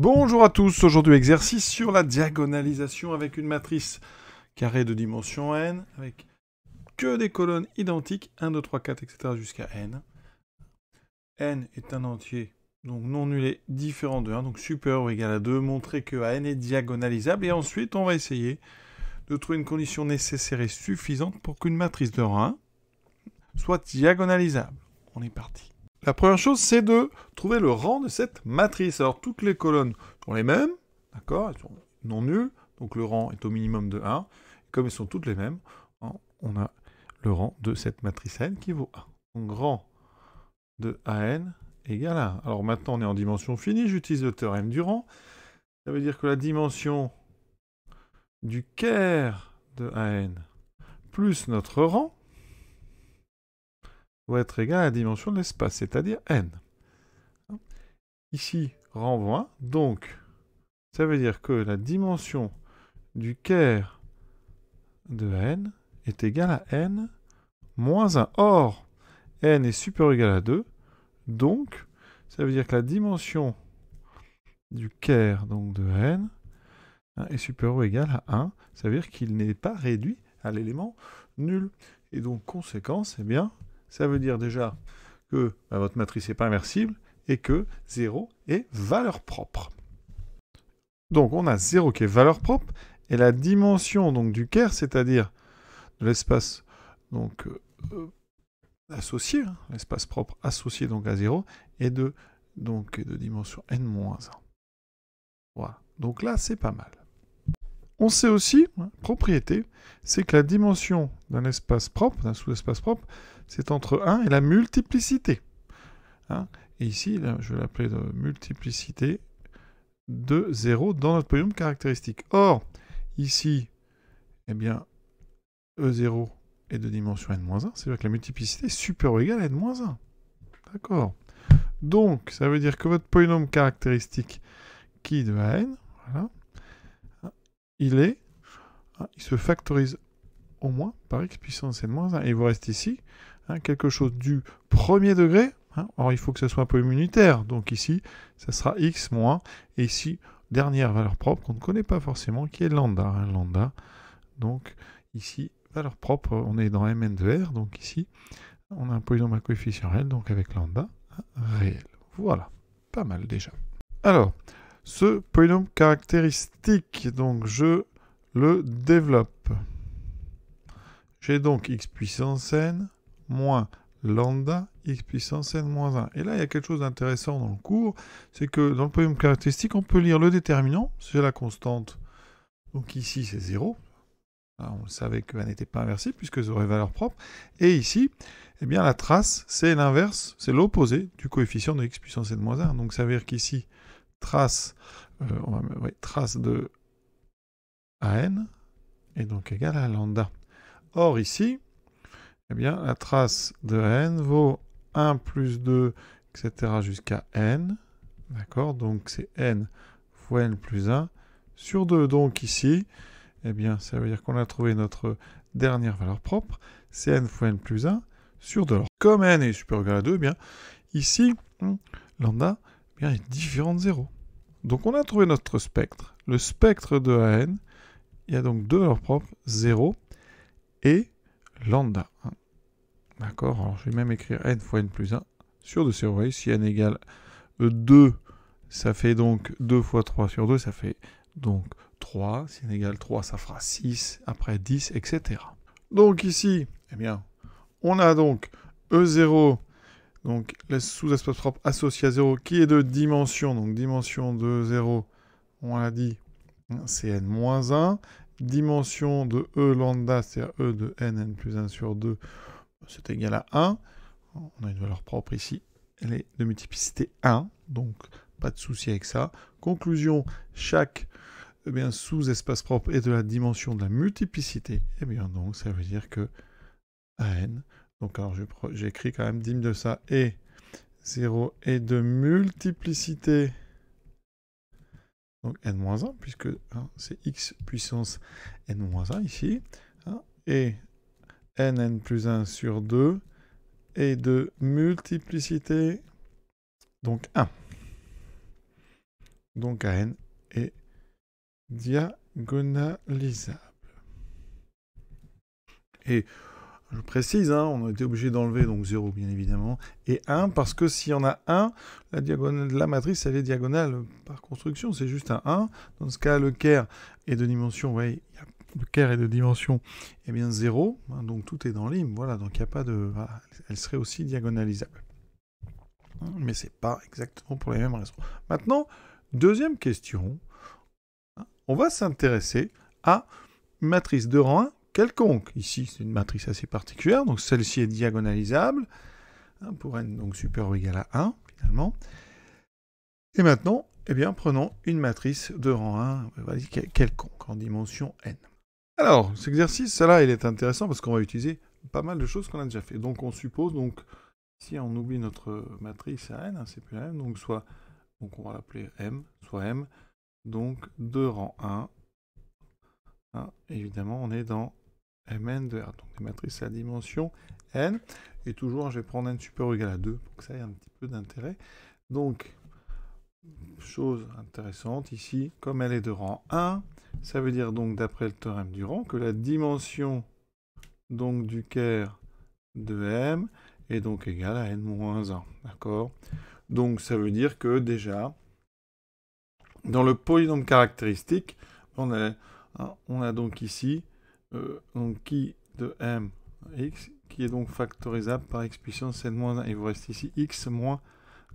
Bonjour à tous, aujourd'hui exercice sur la diagonalisation avec une matrice carrée de dimension n, avec que des colonnes identiques, 1, 2, 3, 4, etc. jusqu'à n. n est un entier, donc non nulé, différent de 1, donc supérieur ou égal à 2, montrer que n est diagonalisable, et ensuite on va essayer de trouver une condition nécessaire et suffisante pour qu'une matrice de 1 soit diagonalisable. On est parti. La première chose, c'est de trouver le rang de cette matrice. Alors, toutes les colonnes sont les mêmes, d'accord Elles sont non nulles, donc le rang est au minimum de 1. comme elles sont toutes les mêmes, hein, on a le rang de cette matrice n qui vaut 1. Donc, rang de AN égale 1. Alors, maintenant, on est en dimension finie, j'utilise le théorème du rang. Ça veut dire que la dimension du caire de AN plus notre rang doit être égal à la dimension de l'espace, c'est-à-dire n. Ici, renvoie, donc ça veut dire que la dimension du caire de n est égale à n moins 1. Or, n est supérieur ou égal à 2, donc ça veut dire que la dimension du caire de n hein, est supérieur ou égal à 1, ça veut dire qu'il n'est pas réduit à l'élément nul. Et donc, conséquence, eh bien, ça veut dire déjà que bah, votre matrice n'est pas inversible et que 0 est valeur propre. Donc on a 0 qui est valeur propre et la dimension donc du ker, c'est-à-dire de l'espace donc euh, euh, associé, hein, l'espace propre associé donc à 0 est de donc de dimension n-1. Voilà. Donc là, c'est pas mal. On sait aussi, hein, propriété, c'est que la dimension d'un espace propre, d'un sous-espace propre, c'est entre 1 et la multiplicité. Hein. Et ici, je vais l'appeler de multiplicité de 0 dans notre polynôme caractéristique. Or, ici, eh bien, E0 est de dimension n-1, c'est-à-dire que la multiplicité est supérieure ou égale à n-1. D'accord. Donc, ça veut dire que votre polynôme caractéristique qui de n, voilà, il est, hein, il se factorise au moins par x puissance n moins 1. Et il vous reste ici hein, quelque chose du premier degré. Hein. Or, il faut que ce soit un peu immunitaire, Donc ici, ça sera x moins. Et ici, dernière valeur propre qu'on ne connaît pas forcément, qui est lambda. lambda. Donc ici, valeur propre, on est dans Mn de R. Donc ici, on a un polynôme à coefficient réel, donc avec lambda réel. Voilà, pas mal déjà. Alors, ce polynôme caractéristique. Donc je le développe. J'ai donc x puissance n moins lambda x puissance n moins 1. Et là, il y a quelque chose d'intéressant dans le cours, c'est que dans le polynôme caractéristique, on peut lire le déterminant, c'est la constante. Donc ici, c'est 0. on savait qu'elle n'était pas inversible puisque ça aurait valeur propre. Et ici, eh bien, la trace, c'est l'inverse, c'est l'opposé du coefficient de x puissance n moins 1. Donc ça veut dire qu'ici, trace, euh, on va, trace de AN est donc égale à lambda. Or ici, eh bien, la trace de N vaut 1 plus 2, etc. jusqu'à N. D'accord Donc c'est N fois N plus 1 sur 2. Donc ici, eh bien, ça veut dire qu'on a trouvé notre dernière valeur propre. C'est N fois N plus 1 sur 2. comme N est supérieur à 2, eh bien, ici, hmm, lambda, eh il est différent de 0. Donc on a trouvé notre spectre. Le spectre de AN, il y a donc deux valeurs propres, 0 et lambda. D'accord Alors je vais même écrire n fois n plus 1 sur 2. C'est vrai, si n égale 2, ça fait donc 2 fois 3 sur 2, ça fait donc 3. Si n égale 3, ça fera 6, après 10, etc. Donc ici, eh bien, on a donc E0 donc le sous-espace propre associé à 0 qui est de dimension. Donc dimension de 0, on l'a dit, c'est n-1. moins Dimension de E lambda, c'est-à-dire E de n, n plus 1 sur 2, c'est égal à 1. On a une valeur propre ici. Elle est de multiplicité 1, donc pas de souci avec ça. Conclusion, chaque eh sous-espace propre est de la dimension de la multiplicité. Et eh bien donc ça veut dire que n... Donc alors j'écris quand même digne de ça et 0 et de multiplicité. Donc n-1 puisque hein, c'est x puissance n-1 ici. Hein, et n, n plus 1 sur 2 et de multiplicité donc 1. Donc n est diagonalisable. Et je précise, hein, on a été obligé d'enlever donc 0 bien évidemment, et 1 parce que s'il y en a 1, la diagonale de la matrice elle est diagonale par construction, c'est juste un 1. Dans ce cas, le Caire est de dimension, vous voyez, le est de dimension eh bien 0, hein, donc tout est dans l'im, voilà, donc il n'y a pas de. elle serait aussi diagonalisable. Mais c'est pas exactement pour les mêmes raisons. Maintenant, deuxième question, on va s'intéresser à matrice de rang 1 quelconque. Ici, c'est une matrice assez particulière, donc celle-ci est diagonalisable, hein, pour n donc super ou égal à 1, finalement. Et maintenant, eh bien, prenons une matrice de rang 1, quelconque, en dimension n. Alors, cet exercice, cela, il est intéressant parce qu'on va utiliser pas mal de choses qu'on a déjà fait. Donc, on suppose, donc, si on oublie notre matrice à n, hein, c'est plus la donc soit, on va l'appeler m, soit m, donc de rang 1, hein, évidemment, on est dans Mn de R. Donc des matrices à dimension n. Et toujours, je vais prendre n supérieur ou égal à 2 pour que ça ait un petit peu d'intérêt. Donc, chose intéressante ici, comme elle est de rang 1, ça veut dire donc d'après le théorème du rang que la dimension donc du Caire de M est donc égale à n-1. D'accord Donc ça veut dire que déjà, dans le polynôme caractéristique, on hein, a donc ici donc euh, qui de m x, qui est donc factorisable par x puissance n moins 1. Il vous reste ici x moins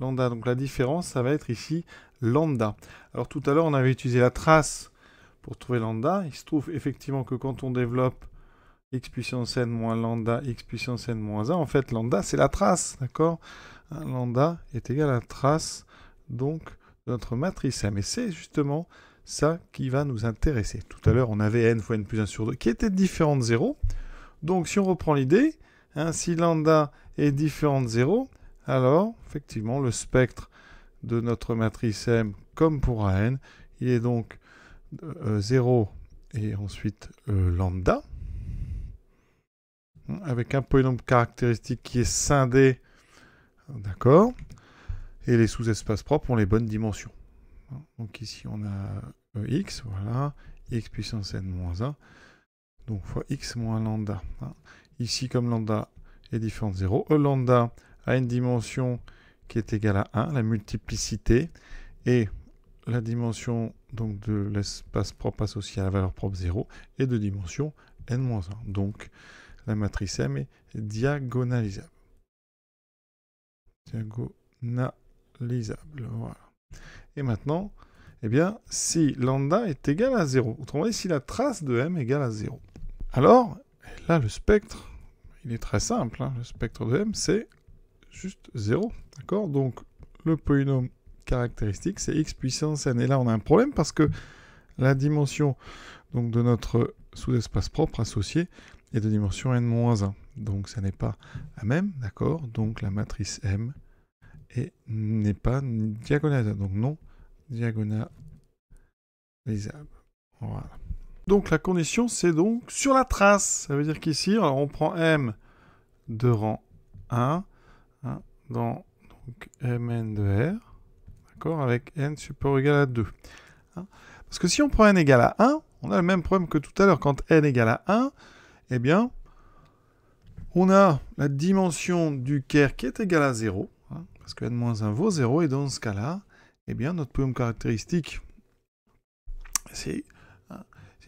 lambda. Donc la différence, ça va être ici lambda. Alors tout à l'heure, on avait utilisé la trace pour trouver lambda. Il se trouve effectivement que quand on développe x puissance n moins lambda, x puissance n moins 1, en fait lambda c'est la trace, d'accord hein, Lambda est égal à la trace donc de notre matrice M. Et c'est justement ça qui va nous intéresser. Tout à l'heure, on avait n fois n plus 1 sur 2 qui était différent de 0. Donc si on reprend l'idée, hein, si lambda est différent de 0, alors effectivement le spectre de notre matrice M comme pour AN, il est donc 0 euh, euh, et ensuite euh, lambda, hein, avec un polynôme caractéristique qui est scindé, d'accord, et les sous-espaces propres ont les bonnes dimensions. Hein, donc ici on a E x, voilà, e x puissance n 1, donc fois x moins lambda. Hein. Ici, comme lambda est différent de 0, e lambda a une dimension qui est égale à 1, la multiplicité, et la dimension donc, de l'espace propre associé à la valeur propre 0 est de dimension n-1. Donc, la matrice M est diagonalisable. Diagonalisable, voilà. Et maintenant, eh bien, si lambda est égal à 0, autrement dit, si la trace de m est égale à 0. Alors, là, le spectre, il est très simple. Hein. le spectre de m, c'est juste 0. D'accord Donc, le polynôme caractéristique, c'est x puissance n. Et là, on a un problème parce que la dimension donc, de notre sous-espace propre associé est de dimension n-1. Donc, ça n'est pas la même, d'accord Donc, la matrice M n'est pas diagonale. Donc, non lisable. Voilà. Donc la condition, c'est donc sur la trace. Ça veut dire qu'ici, on prend M de rang 1 hein, dans Mn de R, d'accord, avec n support égal à 2. Hein. Parce que si on prend n égal à 1, on a le même problème que tout à l'heure. Quand n égale à 1, eh bien, on a la dimension du Caire qui est égale à 0, hein, parce que n-1 vaut 0, et dans ce cas-là, eh bien, notre poème caractéristique, hein, c'est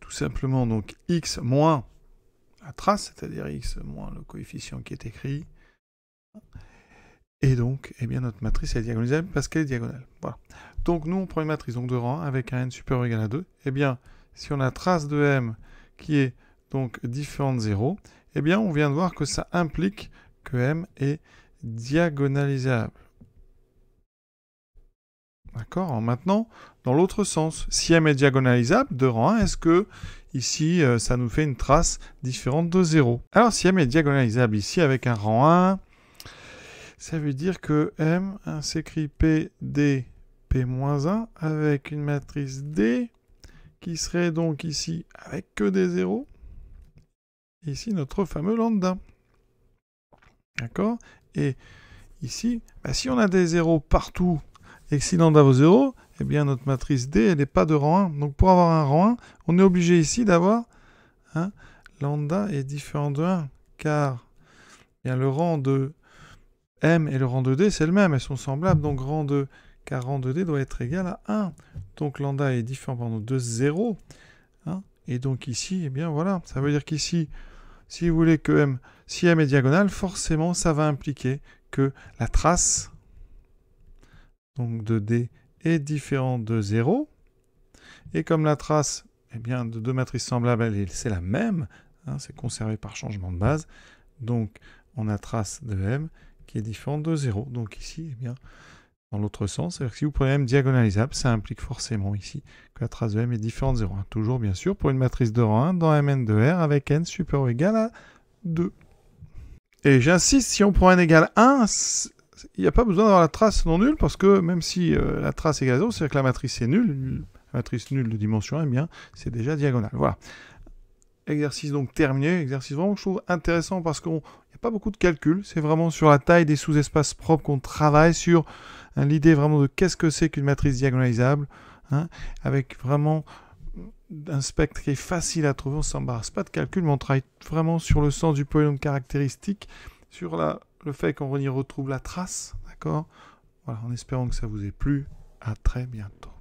tout simplement donc x moins la trace, c'est-à-dire x moins le coefficient qui est écrit. Et donc, eh bien, notre matrice est diagonalisable parce qu'elle est diagonale. Voilà. Donc nous, on prend une matrice donc de rang avec un n supérieur ou égal à 2. Eh bien, si on a trace de m qui est donc différente de 0, eh bien, on vient de voir que ça implique que m est diagonalisable. D'accord Maintenant, dans l'autre sens, si m est diagonalisable de rang 1, est-ce que ici euh, ça nous fait une trace différente de 0 Alors si m est diagonalisable ici avec un rang 1, ça veut dire que m s'écrit p, d, p-1 avec une matrice d qui serait donc ici avec que des zéros. Ici notre fameux lambda. D'accord Et ici, bah, si on a des zéros partout et si lambda vaut 0, eh bien notre matrice D, n'est pas de rang 1. Donc pour avoir un rang 1, on est obligé ici d'avoir hein, lambda est différent de 1, car eh le rang de M et le rang de D, c'est le même, elles sont semblables, donc rang de car rang de D doit être égal à 1. Donc lambda est différent de 0. Hein. et donc ici, eh bien voilà, ça veut dire qu'ici, si vous voulez que M, si M est diagonale, forcément ça va impliquer que la trace donc de D est différent de 0. Et comme la trace eh bien, de deux matrices semblables, c'est la même, hein, c'est conservé par changement de base, donc on a trace de M qui est différent de 0. Donc ici, eh bien, dans l'autre sens, c'est-à-dire que si vous prenez M diagonalisable, ça implique forcément ici que la trace de M est différente de 0. Hein, toujours, bien sûr, pour une matrice de rang 1 dans Mn de R avec n supérieur ou égal à 2. Et j'insiste, si on prend n égale 1, il n'y a pas besoin d'avoir la trace non nulle, parce que même si euh, la trace est gazon, c'est-à-dire que la matrice est nulle, la matrice nulle de dimension 1, eh bien, c'est déjà diagonale. Voilà. Exercice donc terminé, exercice vraiment que je trouve intéressant parce qu'on n'y a pas beaucoup de calculs, c'est vraiment sur la taille des sous-espaces propres qu'on travaille, sur hein, l'idée vraiment de qu'est-ce que c'est qu'une matrice diagonalisable, hein, avec vraiment un spectre qui est facile à trouver, on ne s'embarrasse pas de calcul, mais on travaille vraiment sur le sens du polynôme caractéristique, sur la le fait qu'on y retrouve la trace, d'accord Voilà, en espérant que ça vous ait plu. À très bientôt.